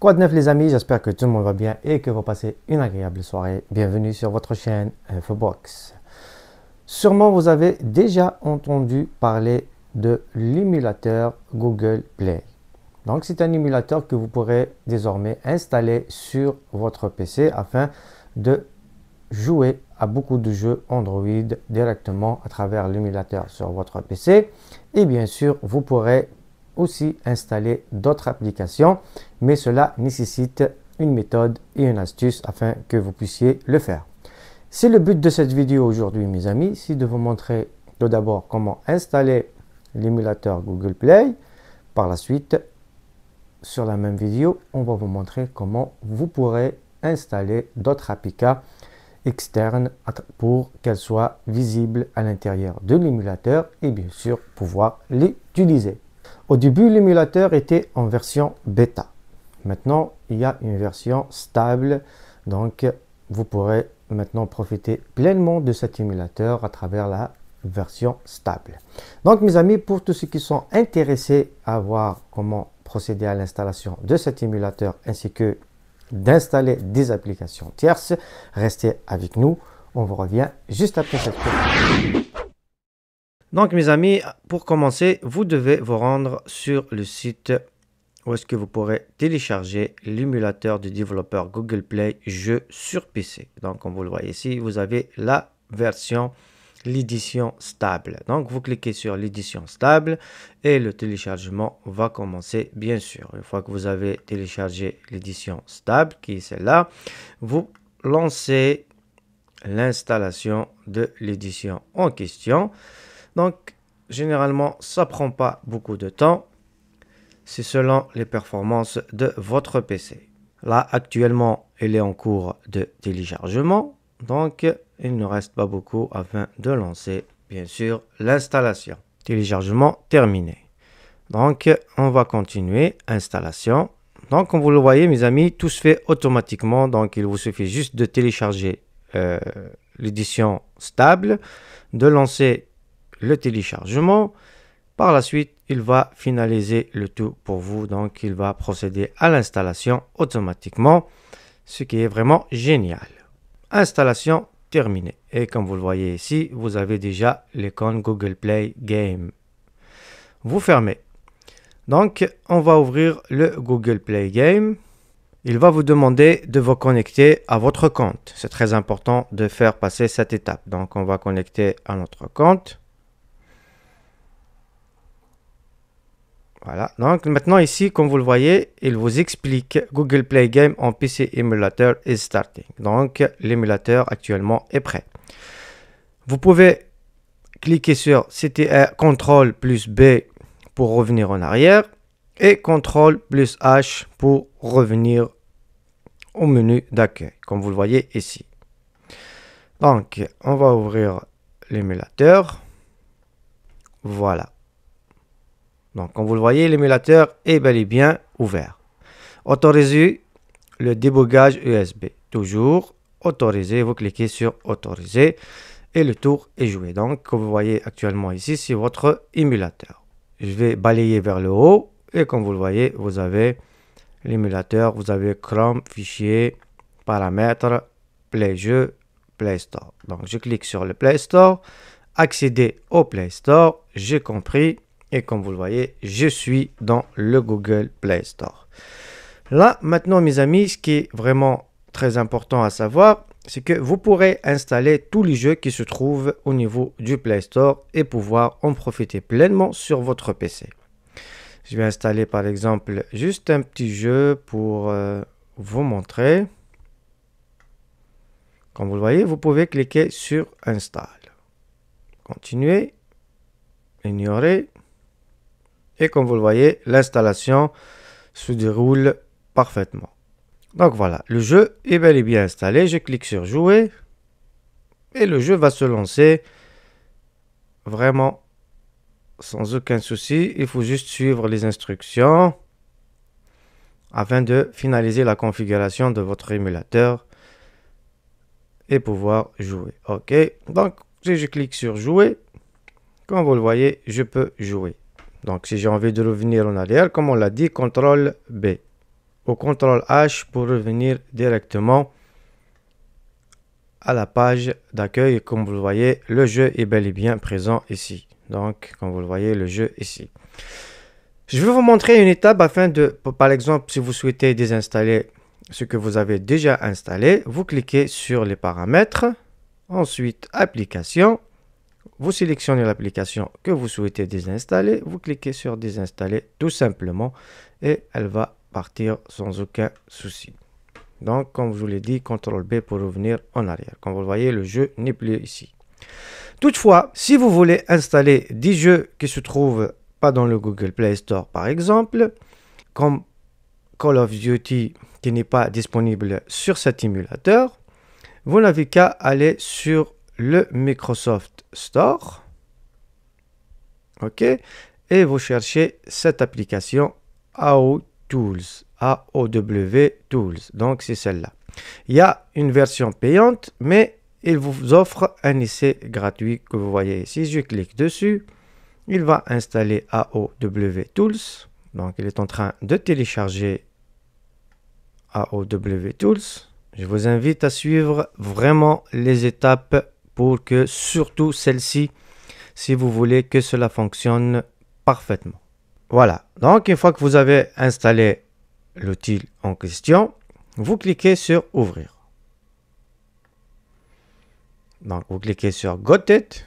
Quoi de neuf les amis, j'espère que tout le monde va bien et que vous passez une agréable soirée. Bienvenue sur votre chaîne InfoBox. Sûrement vous avez déjà entendu parler de l'émulateur Google Play. Donc c'est un émulateur que vous pourrez désormais installer sur votre PC afin de jouer à beaucoup de jeux Android directement à travers l'émulateur sur votre PC. Et bien sûr, vous pourrez aussi installer d'autres applications, mais cela nécessite une méthode et une astuce afin que vous puissiez le faire. C'est le but de cette vidéo aujourd'hui, mes amis, c'est de vous montrer tout d'abord comment installer l'émulateur Google Play. Par la suite, sur la même vidéo, on va vous montrer comment vous pourrez installer d'autres applications externes pour qu'elles soient visibles à l'intérieur de l'émulateur et bien sûr pouvoir l'utiliser. Au début, l'émulateur était en version bêta. Maintenant, il y a une version stable. Donc, vous pourrez maintenant profiter pleinement de cet émulateur à travers la version stable. Donc, mes amis, pour tous ceux qui sont intéressés à voir comment procéder à l'installation de cet émulateur ainsi que d'installer des applications tierces, restez avec nous. On vous revient juste après cette vidéo. Donc, mes amis, pour commencer, vous devez vous rendre sur le site où est-ce que vous pourrez télécharger l'émulateur du développeur Google Play jeu sur PC. Donc, comme vous le voyez ici, vous avez la version, l'édition stable. Donc, vous cliquez sur l'édition stable et le téléchargement va commencer, bien sûr. Une fois que vous avez téléchargé l'édition stable, qui est celle-là, vous lancez l'installation de l'édition en question. Donc, généralement, ça prend pas beaucoup de temps. C'est selon les performances de votre PC. Là, actuellement, elle est en cours de téléchargement. Donc, il ne reste pas beaucoup afin de lancer, bien sûr, l'installation. Téléchargement terminé. Donc, on va continuer. Installation. Donc, comme vous le voyez, mes amis, tout se fait automatiquement. Donc, il vous suffit juste de télécharger euh, l'édition stable, de lancer le téléchargement. Par la suite, il va finaliser le tout pour vous. Donc, il va procéder à l'installation automatiquement, ce qui est vraiment génial. Installation terminée. Et comme vous le voyez ici, vous avez déjà l'icône Google Play Game. Vous fermez. Donc, on va ouvrir le Google Play Game. Il va vous demander de vous connecter à votre compte. C'est très important de faire passer cette étape. Donc, on va connecter à notre compte. Voilà, donc maintenant ici, comme vous le voyez, il vous explique Google Play Game en PC Emulator is starting. Donc l'émulateur actuellement est prêt. Vous pouvez cliquer sur CTR CTRL plus B pour revenir en arrière et CTRL plus H pour revenir au menu d'accueil, comme vous le voyez ici. Donc, on va ouvrir l'émulateur. Voilà. Donc, comme vous le voyez, l'émulateur est bel et bien ouvert. Autoriser le débogage USB. Toujours autoriser, vous cliquez sur autoriser et le tour est joué. Donc, comme vous voyez actuellement ici, c'est votre émulateur. Je vais balayer vers le haut et comme vous le voyez, vous avez l'émulateur, vous avez Chrome, fichier, paramètres, Play Jeu, Play Store. Donc, je clique sur le Play Store, accéder au Play Store, j'ai compris, et comme vous le voyez, je suis dans le Google Play Store. Là, maintenant, mes amis, ce qui est vraiment très important à savoir, c'est que vous pourrez installer tous les jeux qui se trouvent au niveau du Play Store et pouvoir en profiter pleinement sur votre PC. Je vais installer par exemple juste un petit jeu pour euh, vous montrer. Comme vous le voyez, vous pouvez cliquer sur Install. Continuez. Ignorer. Et comme vous le voyez, l'installation se déroule parfaitement. Donc voilà, le jeu est bel et bien installé. Je clique sur jouer et le jeu va se lancer vraiment sans aucun souci. Il faut juste suivre les instructions afin de finaliser la configuration de votre émulateur et pouvoir jouer. Ok, donc si je clique sur jouer, comme vous le voyez, je peux jouer. Donc, si j'ai envie de revenir en arrière, comme on l'a dit, CTRL B ou CTRL H pour revenir directement à la page d'accueil. Comme vous le voyez, le jeu est bel et bien présent ici. Donc, comme vous le voyez, le jeu ici. Je vais vous montrer une étape afin de, par exemple, si vous souhaitez désinstaller ce que vous avez déjà installé, vous cliquez sur les paramètres, ensuite application, vous sélectionnez l'application que vous souhaitez désinstaller, vous cliquez sur désinstaller tout simplement et elle va partir sans aucun souci. Donc, comme je vous l'ai dit, CTRL B pour revenir en arrière. Comme vous le voyez, le jeu n'est plus ici. Toutefois, si vous voulez installer des jeux qui se trouvent pas dans le Google Play Store, par exemple, comme Call of Duty qui n'est pas disponible sur cet émulateur, vous n'avez qu'à aller sur le Microsoft Store. OK Et vous cherchez cette application AO Tools. AOW Tools. Donc, c'est celle-là. Il y a une version payante, mais il vous offre un essai gratuit que vous voyez ici. Je clique dessus. Il va installer AOW Tools. Donc, il est en train de télécharger AOW Tools. Je vous invite à suivre vraiment les étapes pour que surtout celle-ci, si vous voulez que cela fonctionne parfaitement. Voilà, donc une fois que vous avez installé l'outil en question, vous cliquez sur Ouvrir. Donc vous cliquez sur Got It.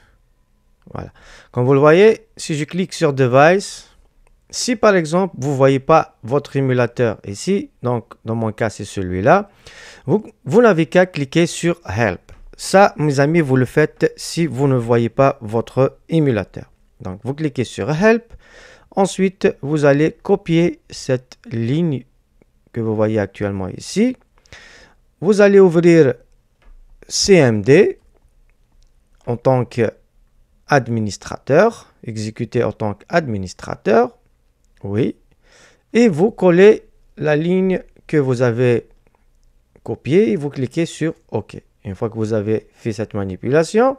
Voilà. Comme vous le voyez, si je clique sur Device, si par exemple vous ne voyez pas votre émulateur ici, donc dans mon cas c'est celui-là, vous, vous n'avez qu'à cliquer sur Help. Ça, mes amis, vous le faites si vous ne voyez pas votre émulateur. Donc, vous cliquez sur Help. Ensuite, vous allez copier cette ligne que vous voyez actuellement ici. Vous allez ouvrir CMD en tant qu'administrateur, exécuter en tant qu'administrateur. Oui. Et vous collez la ligne que vous avez copiée et vous cliquez sur OK. Une fois que vous avez fait cette manipulation,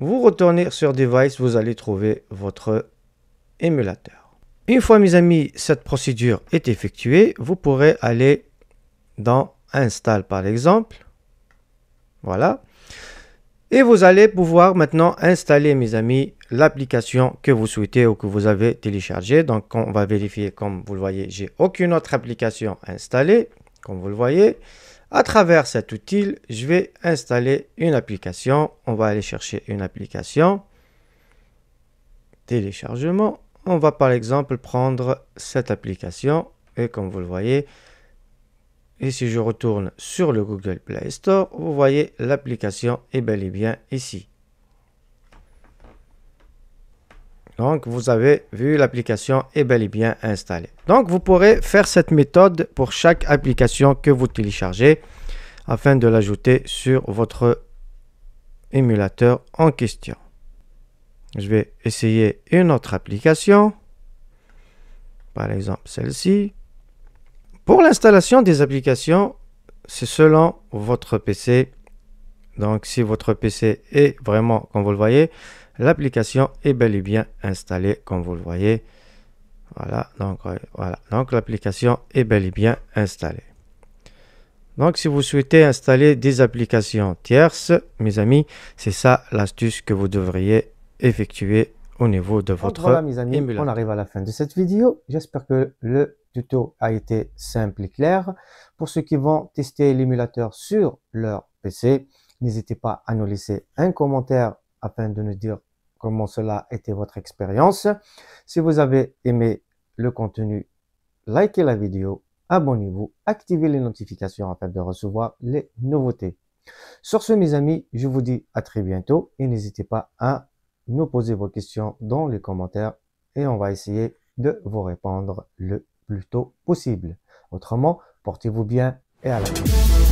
vous retournez sur Device, vous allez trouver votre émulateur. Une fois, mes amis, cette procédure est effectuée, vous pourrez aller dans Install, par exemple. Voilà. Et vous allez pouvoir maintenant installer, mes amis, l'application que vous souhaitez ou que vous avez téléchargée. Donc, on va vérifier, comme vous le voyez, j'ai aucune autre application installée, comme vous le voyez. À travers cet outil, je vais installer une application. On va aller chercher une application. Téléchargement. On va par exemple prendre cette application. Et comme vous le voyez, et si je retourne sur le Google Play Store, vous voyez l'application est bel et bien ici. Donc, vous avez vu, l'application est bel et bien installée. Donc, vous pourrez faire cette méthode pour chaque application que vous téléchargez afin de l'ajouter sur votre émulateur en question. Je vais essayer une autre application, par exemple celle-ci. Pour l'installation des applications, c'est selon votre PC donc si votre PC est vraiment, comme vous le voyez, l'application est bel et bien installée, comme vous le voyez. Voilà, donc euh, voilà, donc l'application est bel et bien installée. Donc si vous souhaitez installer des applications tierces, mes amis, c'est ça l'astuce que vous devriez effectuer au niveau de votre voilà, mes amis, On arrive à la fin de cette vidéo. J'espère que le tuto a été simple et clair. Pour ceux qui vont tester l'émulateur sur leur PC, N'hésitez pas à nous laisser un commentaire afin de nous dire comment cela était votre expérience. Si vous avez aimé le contenu, likez la vidéo, abonnez-vous, activez les notifications afin de recevoir les nouveautés. Sur ce, mes amis, je vous dis à très bientôt et n'hésitez pas à nous poser vos questions dans les commentaires et on va essayer de vous répondre le plus tôt possible. Autrement, portez-vous bien et à la prochaine.